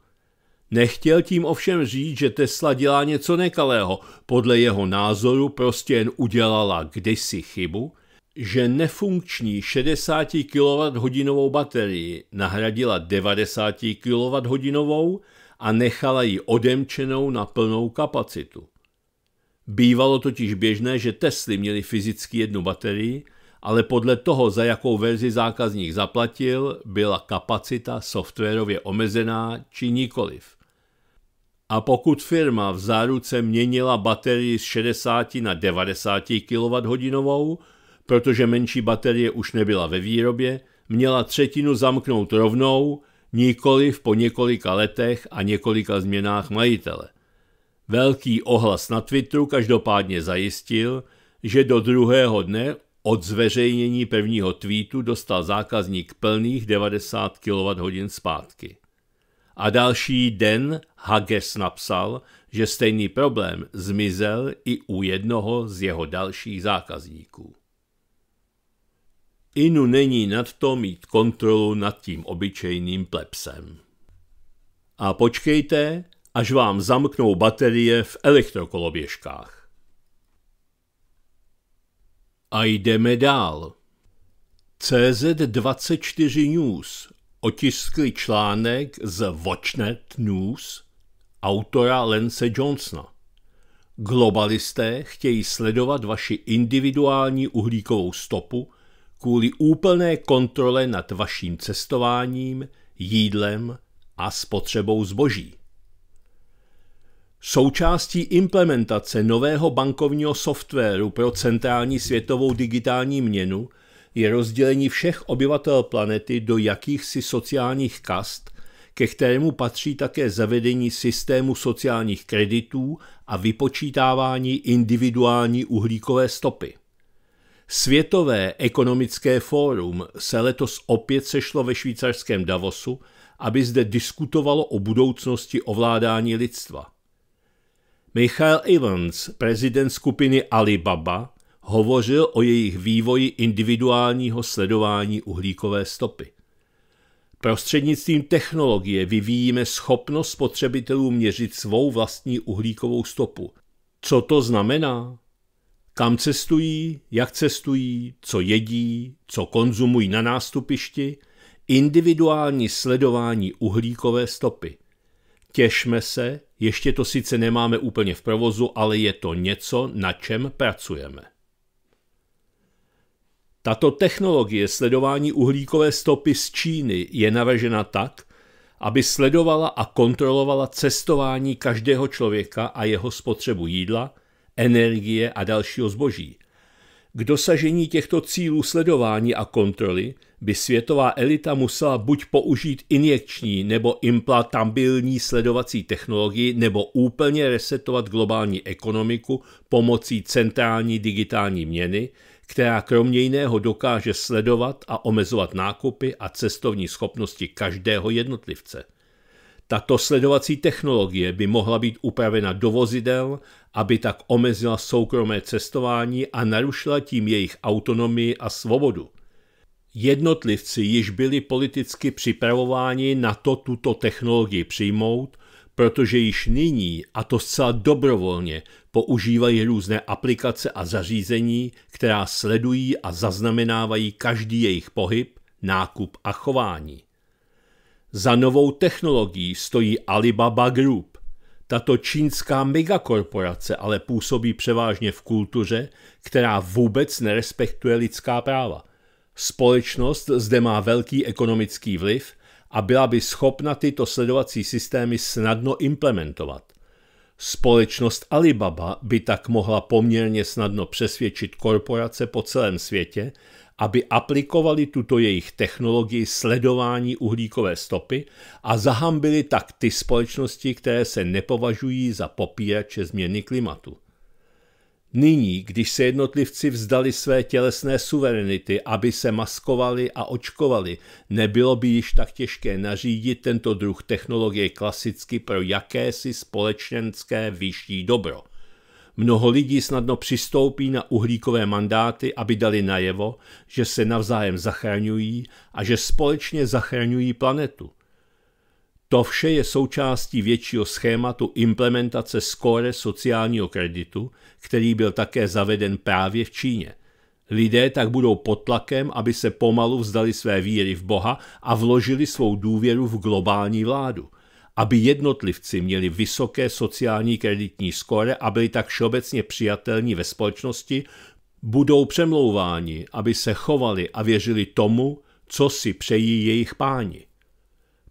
Nechtěl tím ovšem říct, že Tesla dělá něco nekalého, podle jeho názoru prostě jen udělala kdysi chybu – že nefunkční 60 kWh baterii nahradila 90 kWh a nechala ji odemčenou na plnou kapacitu. Bývalo totiž běžné, že Tesly měly fyzicky jednu baterii, ale podle toho, za jakou verzi zákazník zaplatil, byla kapacita softwarově omezená či nikoliv. A pokud firma v záruce měnila baterii z 60 na 90 kWh, protože menší baterie už nebyla ve výrobě, měla třetinu zamknout rovnou, v po několika letech a několika změnách majitele. Velký ohlas na Twitteru každopádně zajistil, že do druhého dne od zveřejnění prvního tweetu dostal zákazník plných 90 kWh zpátky. A další den Hages napsal, že stejný problém zmizel i u jednoho z jeho dalších zákazníků. Inu není nad to mít kontrolu nad tím obyčejným plepsem. A počkejte, až vám zamknou baterie v elektrokoloběžkách. A jdeme dál. CZ24 News otiskli článek z Watchnet News autora Lence Johnsona. Globalisté chtějí sledovat vaši individuální uhlíkovou stopu kvůli úplné kontrole nad vaším cestováním, jídlem a spotřebou zboží. Součástí implementace nového bankovního softwaru pro centrální světovou digitální měnu je rozdělení všech obyvatel planety do jakýchsi sociálních kast, ke kterému patří také zavedení systému sociálních kreditů a vypočítávání individuální uhlíkové stopy. Světové ekonomické fórum se letos opět sešlo ve švýcarském Davosu, aby zde diskutovalo o budoucnosti ovládání lidstva. Michael Evans, prezident skupiny Alibaba, hovořil o jejich vývoji individuálního sledování uhlíkové stopy. Prostřednictvím technologie vyvíjíme schopnost spotřebitelů měřit svou vlastní uhlíkovou stopu. Co to znamená? Kam cestují, jak cestují, co jedí, co konzumují na nástupišti, individuální sledování uhlíkové stopy. Těšme se, ještě to sice nemáme úplně v provozu, ale je to něco, na čem pracujeme. Tato technologie sledování uhlíkové stopy z Číny je navržena tak, aby sledovala a kontrolovala cestování každého člověka a jeho spotřebu jídla, energie a dalšího zboží. K dosažení těchto cílů sledování a kontroly by světová elita musela buď použít injekční nebo implantabilní sledovací technologii nebo úplně resetovat globální ekonomiku pomocí centrální digitální měny, která kromě jiného dokáže sledovat a omezovat nákupy a cestovní schopnosti každého jednotlivce. Tato sledovací technologie by mohla být upravena do vozidel, aby tak omezila soukromé cestování a narušila tím jejich autonomii a svobodu. Jednotlivci již byli politicky připravováni na to tuto technologii přijmout, protože již nyní, a to zcela dobrovolně, používají různé aplikace a zařízení, která sledují a zaznamenávají každý jejich pohyb, nákup a chování. Za novou technologií stojí Alibaba Group. Tato čínská megakorporace ale působí převážně v kultuře, která vůbec nerespektuje lidská práva. Společnost zde má velký ekonomický vliv a byla by schopna tyto sledovací systémy snadno implementovat. Společnost Alibaba by tak mohla poměrně snadno přesvědčit korporace po celém světě, aby aplikovali tuto jejich technologii sledování uhlíkové stopy a zahambili tak ty společnosti, které se nepovažují za popíjače změny klimatu. Nyní, když se jednotlivci vzdali své tělesné suverenity, aby se maskovali a očkovali, nebylo by již tak těžké nařídit tento druh technologie klasicky pro jakési společenské vyšší dobro – Mnoho lidí snadno přistoupí na uhlíkové mandáty, aby dali najevo, že se navzájem zachraňují a že společně zachraňují planetu. To vše je součástí většího schématu implementace skóre sociálního kreditu, který byl také zaveden právě v Číně. Lidé tak budou pod tlakem, aby se pomalu vzdali své víry v Boha a vložili svou důvěru v globální vládu aby jednotlivci měli vysoké sociální kreditní skóre a byli tak všeobecně přijatelní ve společnosti, budou přemlouváni, aby se chovali a věřili tomu, co si přejí jejich páni.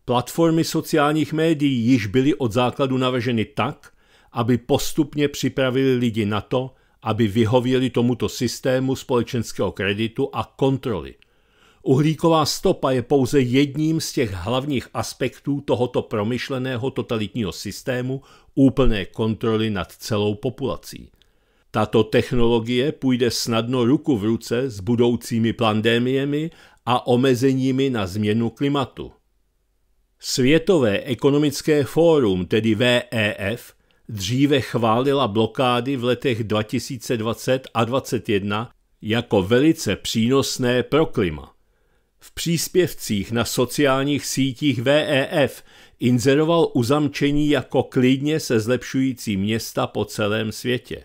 Platformy sociálních médií již byly od základu navrženy tak, aby postupně připravili lidi na to, aby vyhověli tomuto systému společenského kreditu a kontroly. Uhlíková stopa je pouze jedním z těch hlavních aspektů tohoto promyšleného totalitního systému úplné kontroly nad celou populací. Tato technologie půjde snadno ruku v ruce s budoucími pandémiemi a omezeními na změnu klimatu. Světové ekonomické fórum, tedy VEF, dříve chválila blokády v letech 2020 a 2021 jako velice přínosné pro klima v příspěvcích na sociálních sítích VEF inzeroval uzamčení jako klidně se zlepšující města po celém světě.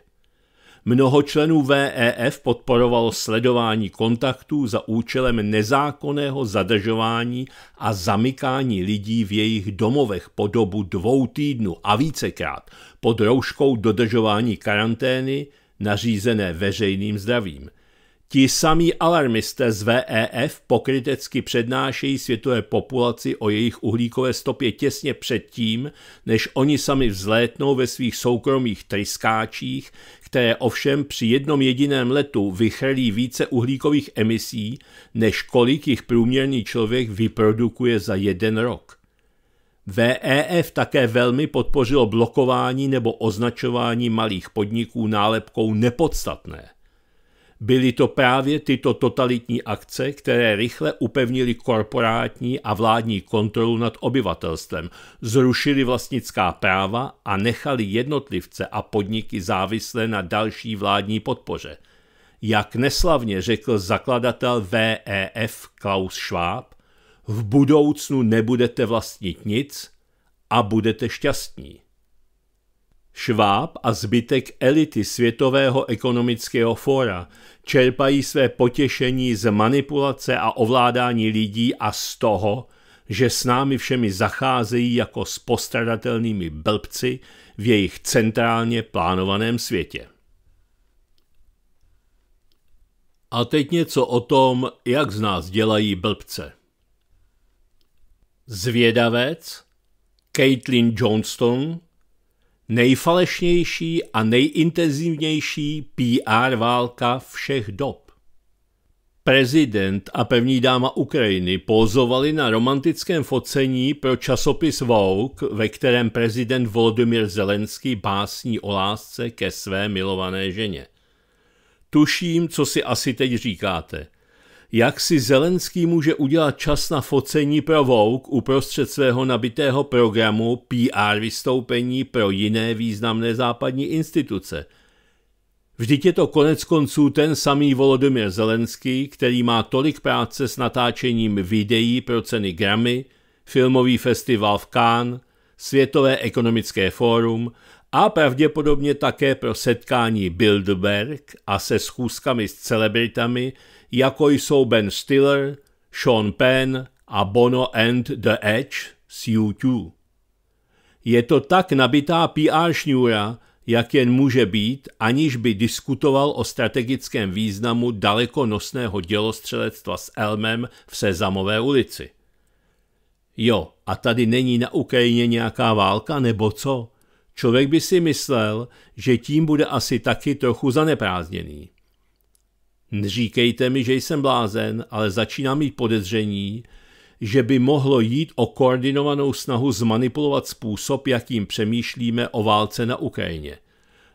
Mnoho členů VEF podporovalo sledování kontaktů za účelem nezákonného zadržování a zamykání lidí v jejich domovech po dobu dvou týdnů a vícekrát pod rouškou dodržování karantény nařízené veřejným zdravím – Ti samí alarmisté z VEF pokrytecky přednášejí světové populaci o jejich uhlíkové stopě těsně předtím, než oni sami vzlétnou ve svých soukromých tryskáčích, které ovšem při jednom jediném letu vychrlí více uhlíkových emisí, než kolik jich průměrný člověk vyprodukuje za jeden rok. VEF také velmi podpořilo blokování nebo označování malých podniků nálepkou nepodstatné – Byly to právě tyto totalitní akce, které rychle upevnily korporátní a vládní kontrolu nad obyvatelstvem, zrušily vlastnická práva a nechali jednotlivce a podniky závislé na další vládní podpoře. Jak neslavně řekl zakladatel VEF Klaus Schwab, v budoucnu nebudete vlastnit nic a budete šťastní. Šváb a zbytek elity Světového ekonomického fóra čerpají své potěšení z manipulace a ovládání lidí a z toho, že s námi všemi zacházejí jako s postradatelnými blbci v jejich centrálně plánovaném světě. A teď něco o tom, jak z nás dělají blbce. Zvědavec Caitlin Johnston nejfalešnější a nejintenzivnější PR válka všech dob. Prezident a první dáma Ukrajiny pozovali na romantickém focení pro časopis Vogue, ve kterém prezident Volodymyr Zelenský básní o lásce ke své milované ženě. Tuším, co si asi teď říkáte – jak si Zelenský může udělat čas na focení pro Vogue uprostřed svého nabitého programu PR vystoupení pro jiné významné západní instituce. Vždyť je to konec konců ten samý Volodymyr Zelenský, který má tolik práce s natáčením videí pro ceny Grammy, filmový festival v Cannes, Světové ekonomické fórum, a pravděpodobně také pro setkání Bilderberg a se schůzkami s celebritami, jako jsou Ben Stiller, Sean Penn a Bono and The Edge z U2. Je to tak nabitá PR šňůra, jak jen může být, aniž by diskutoval o strategickém významu dalekonosného dělostřelectva s Elmem v Sezamové ulici. Jo, a tady není na Ukrajině nějaká válka nebo co? Člověk by si myslel, že tím bude asi taky trochu zaneprázdněný. Neříkejte mi, že jsem blázen, ale začínám mít podezření, že by mohlo jít o koordinovanou snahu zmanipulovat způsob, jakým přemýšlíme o válce na Ukrajině.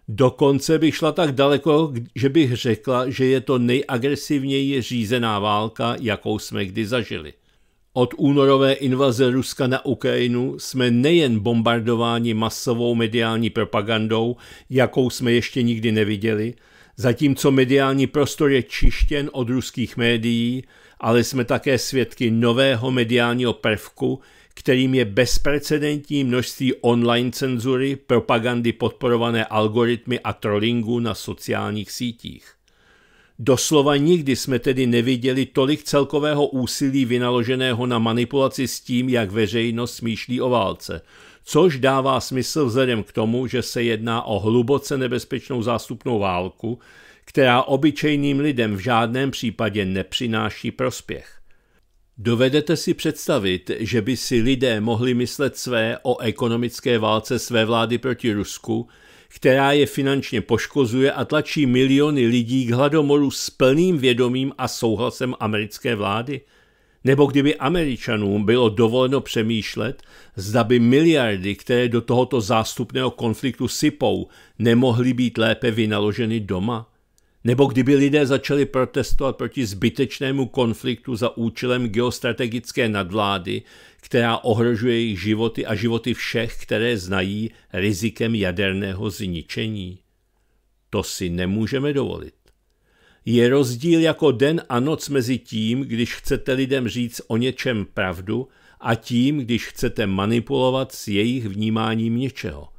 Dokonce bych šla tak daleko, že bych řekla, že je to nejagresivněji řízená válka, jakou jsme kdy zažili. Od únorové invaze Ruska na Ukrajinu jsme nejen bombardováni masovou mediální propagandou, jakou jsme ještě nikdy neviděli, zatímco mediální prostor je čištěn od ruských médií, ale jsme také svědky nového mediálního prvku, kterým je bezprecedentní množství online cenzury, propagandy podporované algoritmy a trollingu na sociálních sítích. Doslova nikdy jsme tedy neviděli tolik celkového úsilí vynaloženého na manipulaci s tím, jak veřejnost smýšlí o válce, což dává smysl vzhledem k tomu, že se jedná o hluboce nebezpečnou zástupnou válku, která obyčejným lidem v žádném případě nepřináší prospěch. Dovedete si představit, že by si lidé mohli myslet své o ekonomické válce své vlády proti Rusku – která je finančně poškozuje a tlačí miliony lidí k hladomoru s plným vědomím a souhlasem americké vlády? Nebo kdyby Američanům bylo dovoleno přemýšlet, zda by miliardy, které do tohoto zástupného konfliktu sypou, nemohly být lépe vynaloženy doma? Nebo kdyby lidé začali protestovat proti zbytečnému konfliktu za účelem geostrategické nadvlády, která ohrožuje jejich životy a životy všech, které znají rizikem jaderného zničení. To si nemůžeme dovolit. Je rozdíl jako den a noc mezi tím, když chcete lidem říct o něčem pravdu a tím, když chcete manipulovat s jejich vnímáním něčeho.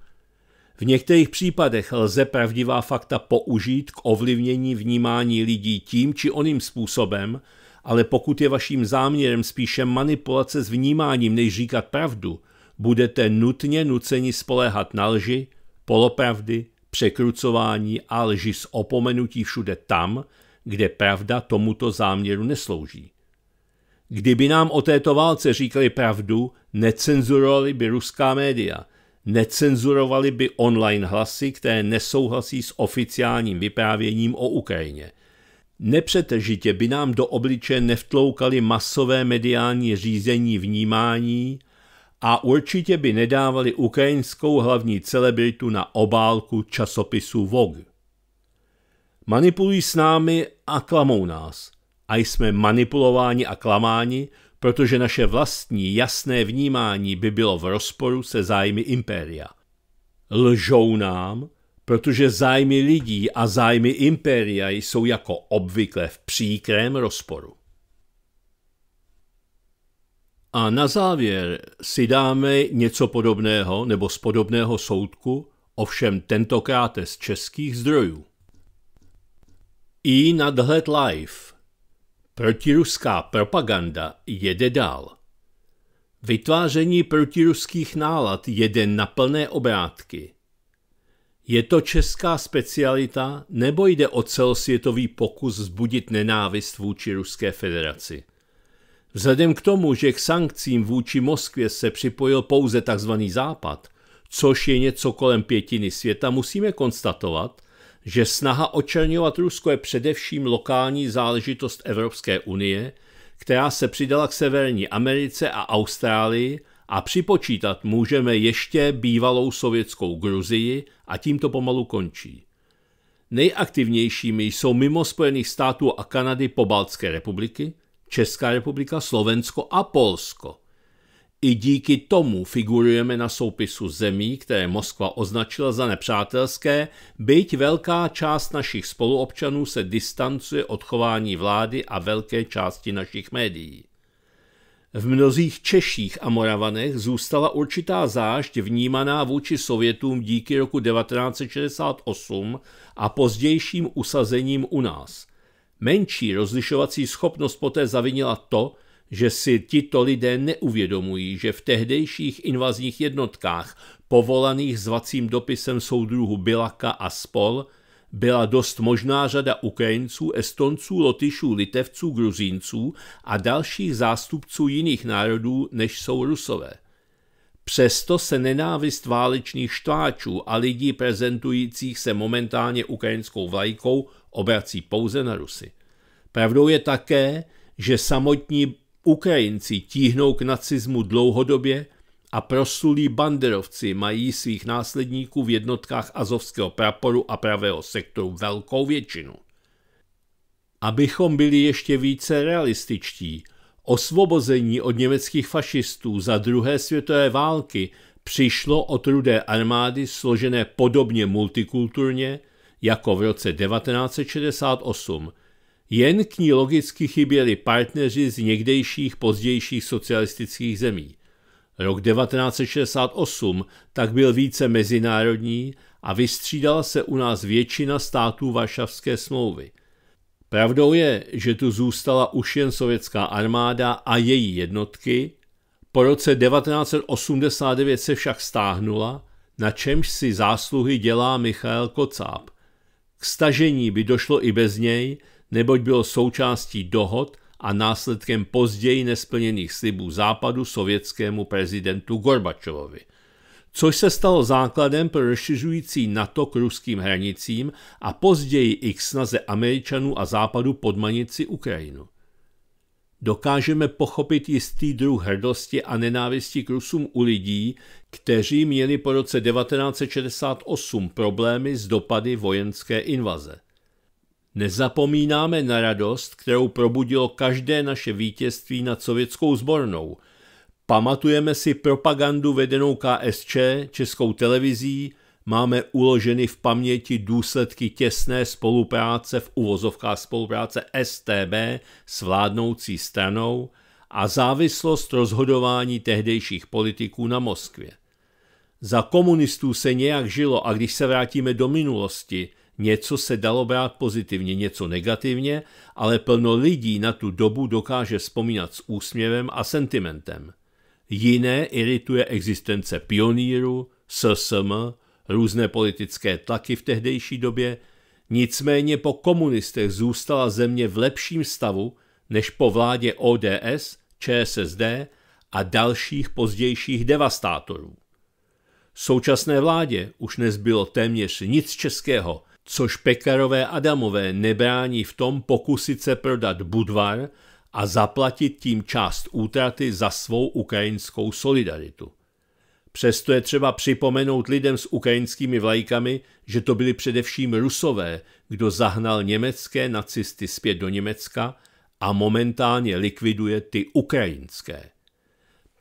V některých případech lze pravdivá fakta použít k ovlivnění vnímání lidí tím či oným způsobem, ale pokud je vaším záměrem spíše manipulace s vnímáním než říkat pravdu, budete nutně nuceni spoléhat na lži, polopravdy, překrucování a lži s opomenutí všude tam, kde pravda tomuto záměru neslouží. Kdyby nám o této válce říkali pravdu, necenzurovali by ruská média – Necenzurovali by online hlasy, které nesouhlasí s oficiálním vyprávěním o Ukrajině. Nepřetržitě by nám do obliče nevtloukali masové mediální řízení vnímání a určitě by nedávali ukrajinskou hlavní celebritu na obálku časopisu Vogue. Manipulují s námi a klamou nás. A jsme manipulováni a klamáni, protože naše vlastní jasné vnímání by bylo v rozporu se zájmy impéria. Lžou nám, protože zájmy lidí a zájmy impéria jsou jako obvykle v příkrém rozporu. A na závěr si dáme něco podobného nebo z podobného soudku, ovšem tentokrát z českých zdrojů. I nadhled live Protiruská propaganda jede dál. Vytváření protiruských nálad jede na plné obrátky. Je to česká specialita nebo jde o celosvětový pokus zbudit nenávist vůči Ruské federaci? Vzhledem k tomu, že k sankcím vůči Moskvě se připojil pouze tzv. Západ, což je něco kolem pětiny světa, musíme konstatovat, že snaha očerňovat Rusko je především lokální záležitost Evropské unie, která se přidala k Severní Americe a Austrálii a připočítat můžeme ještě bývalou sovětskou Gruzii a tím to pomalu končí. Nejaktivnějšími jsou mimo Spojených států a Kanady po pobaltské republiky, Česká republika, Slovensko a Polsko – i díky tomu figurujeme na soupisu zemí, které Moskva označila za nepřátelské, byť velká část našich spoluobčanů se distancuje od chování vlády a velké části našich médií. V mnozích Češích a Moravanech zůstala určitá zášť vnímaná vůči Sovětům díky roku 1968 a pozdějším usazením u nás. Menší rozlišovací schopnost poté zavinila to, že si tito lidé neuvědomují, že v tehdejších invazních jednotkách, povolaných zvacím dopisem soudruhu Bilaka a Spol, byla dost možná řada Ukrajinců, Estonců, Lotyšů, Litevců, Gruzínců a dalších zástupců jiných národů, než jsou Rusové. Přesto se nenávist válečných štváčů a lidí prezentujících se momentálně ukrajinskou vlajkou obrací pouze na Rusy. Pravdou je také, že samotní Ukrajinci tíhnou k nacismu dlouhodobě a proslulí banderovci mají svých následníků v jednotkách azovského praporu a pravého sektoru velkou většinu. Abychom byli ještě více realističtí, osvobození od německých fašistů za druhé světové války přišlo od rudé armády složené podobně multikulturně jako v roce 1968, jen k ní logicky chyběli partneři z někdejších pozdějších socialistických zemí. Rok 1968 tak byl více mezinárodní a vystřídala se u nás většina států Varšavské smlouvy. Pravdou je, že tu zůstala už jen sovětská armáda a její jednotky, po roce 1989 se však stáhnula, na čemž si zásluhy dělá Michal Kocáb. K stažení by došlo i bez něj, neboť bylo součástí dohod a následkem později nesplněných slibů západu sovětskému prezidentu Gorbačovovi, což se stalo základem pro rozšiřující NATO k ruským hranicím a později i k snaze Američanů a západu podmanit si Ukrajinu. Dokážeme pochopit jistý druh hrdosti a nenávisti k Rusům u lidí, kteří měli po roce 1968 problémy s dopady vojenské invaze. Nezapomínáme na radost, kterou probudilo každé naše vítězství nad sovětskou zbornou. Pamatujeme si propagandu vedenou KSČ, českou televizí, máme uloženy v paměti důsledky těsné spolupráce v uvozovkách spolupráce STB s vládnoucí stranou a závislost rozhodování tehdejších politiků na Moskvě. Za komunistů se nějak žilo a když se vrátíme do minulosti – Něco se dalo brát pozitivně, něco negativně, ale plno lidí na tu dobu dokáže vzpomínat s úsměvem a sentimentem. Jiné irituje existence pionýru, SSM, různé politické tlaky v tehdejší době, nicméně po komunistech zůstala země v lepším stavu než po vládě ODS, ČSSD a dalších pozdějších devastátorů. Současné vládě už nezbylo téměř nic českého, což pekarové Adamové nebrání v tom pokusit se prodat Budvar a zaplatit tím část útraty za svou ukrajinskou solidaritu. Přesto je třeba připomenout lidem s ukrajinskými vlajkami, že to byli především rusové, kdo zahnal německé nacisty zpět do Německa a momentálně likviduje ty ukrajinské.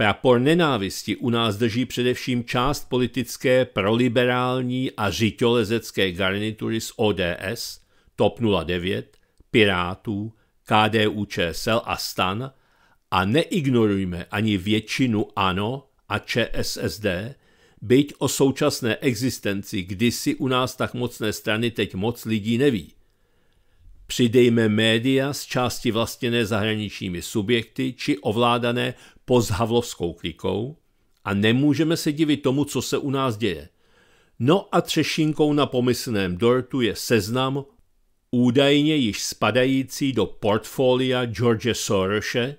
Prapor nenávisti u nás drží především část politické proliberální a žitolezecké garnitury z ODS, TOP 09, Pirátů, KDU ČSL a STAN a neignorujme ani většinu ANO a ČSSD, byť o současné existenci kdysi u nás tak mocné strany teď moc lidí neví – Přidejme média z části vlastněné zahraničními subjekty či ovládané pozhavlovskou klikou a nemůžeme se divit tomu, co se u nás děje. No a třešinkou na pomyslném dortu je seznam údajně již spadající do portfolia George Sorose,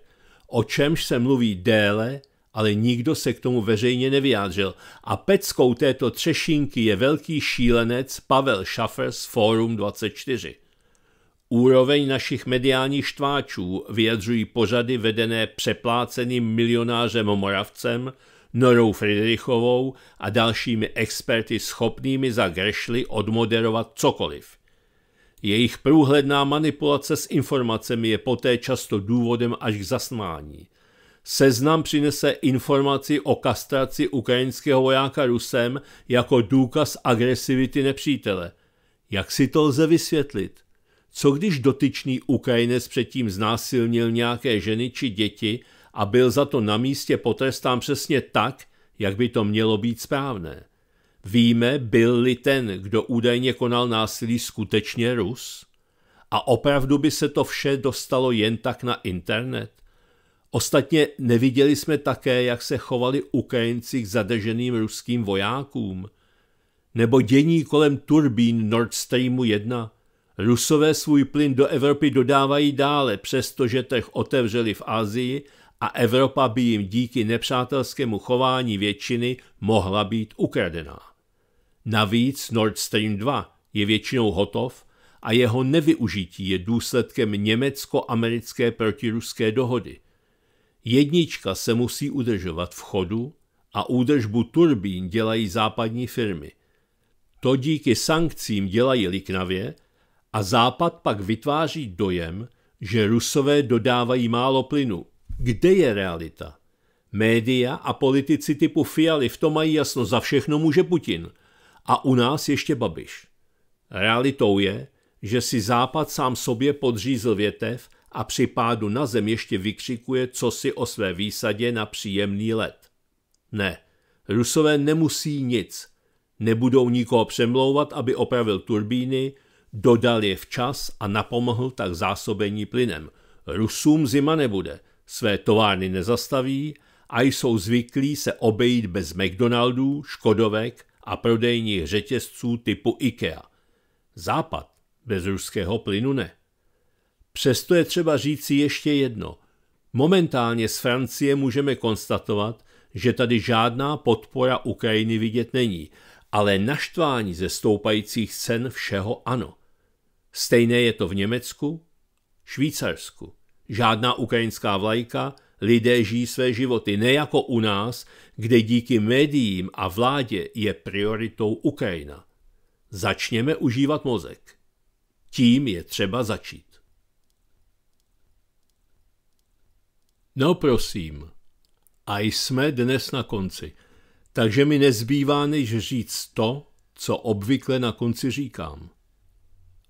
o čemž se mluví déle, ale nikdo se k tomu veřejně nevyjádřil a peckou této třešinky je velký šílenec Pavel Schaffer z Forum 24. Úroveň našich mediálních štváčů vyjadřují pořady vedené přepláceným milionářem Moravcem, Norou Friedrichovou a dalšími experty schopnými za grešly odmoderovat cokoliv. Jejich průhledná manipulace s informacemi je poté často důvodem až k zasmání. Seznam přinese informaci o kastraci ukrajinského vojáka Rusem jako důkaz agresivity nepřítele. Jak si to lze vysvětlit? Co když dotyčný Ukrajinec předtím znásilnil nějaké ženy či děti a byl za to na místě potrestán přesně tak, jak by to mělo být správné? Víme, byl-li ten, kdo údajně konal násilí, skutečně Rus? A opravdu by se to vše dostalo jen tak na internet? Ostatně neviděli jsme také, jak se chovali Ukrajinci k zadrženým ruským vojákům. Nebo dění kolem turbín Nord Streamu 1 – Rusové svůj plyn do Evropy dodávají dále, přestože trh otevřeli v Asii a Evropa by jim díky nepřátelskému chování většiny mohla být ukradená. Navíc Nord Stream 2 je většinou hotov a jeho nevyužití je důsledkem německo-americké protiruské dohody. Jednička se musí udržovat v chodu a údržbu turbín dělají západní firmy. To díky sankcím dělají liknavě a Západ pak vytváří dojem, že Rusové dodávají málo plynu. Kde je realita? Média a politici typu Fialy v tom mají jasno, za všechno může Putin. A u nás ještě Babiš. Realitou je, že si Západ sám sobě podřízl větev a při pádu na zem ještě vykřikuje co si o své výsadě na příjemný let. Ne, Rusové nemusí nic. Nebudou nikoho přemlouvat, aby opravil turbíny, Dodal je včas a napomohl tak zásobení plynem. Rusům zima nebude, své továrny nezastaví a jsou zvyklí se obejít bez McDonaldů, Škodovek a prodejních řetězců typu IKEA. Západ bez ruského plynu ne. Přesto je třeba říci ještě jedno. Momentálně z Francie můžeme konstatovat, že tady žádná podpora Ukrajiny vidět není, ale naštvání ze stoupajících cen všeho ano. Stejné je to v Německu, Švýcarsku. Žádná ukrajinská vlajka, lidé žijí své životy, ne jako u nás, kde díky médiím a vládě je prioritou Ukrajina. Začněme užívat mozek. Tím je třeba začít. No prosím. A jsme dnes na konci, takže mi nezbývá než říct to, co obvykle na konci říkám.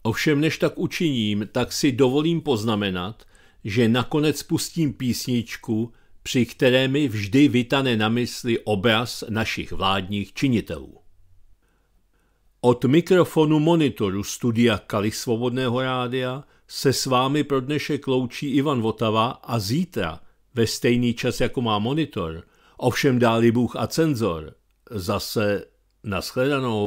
Ovšem než tak učiním, tak si dovolím poznamenat, že nakonec pustím písničku, při které mi vždy vytane na mysli obraz našich vládních činitelů. Od mikrofonu monitoru studia Kali Svobodného rádia se s vámi pro dnešek loučí Ivan Votava a zítra, ve stejný čas jako má monitor, ovšem dáli Bůh a cenzor, zase nashledanou.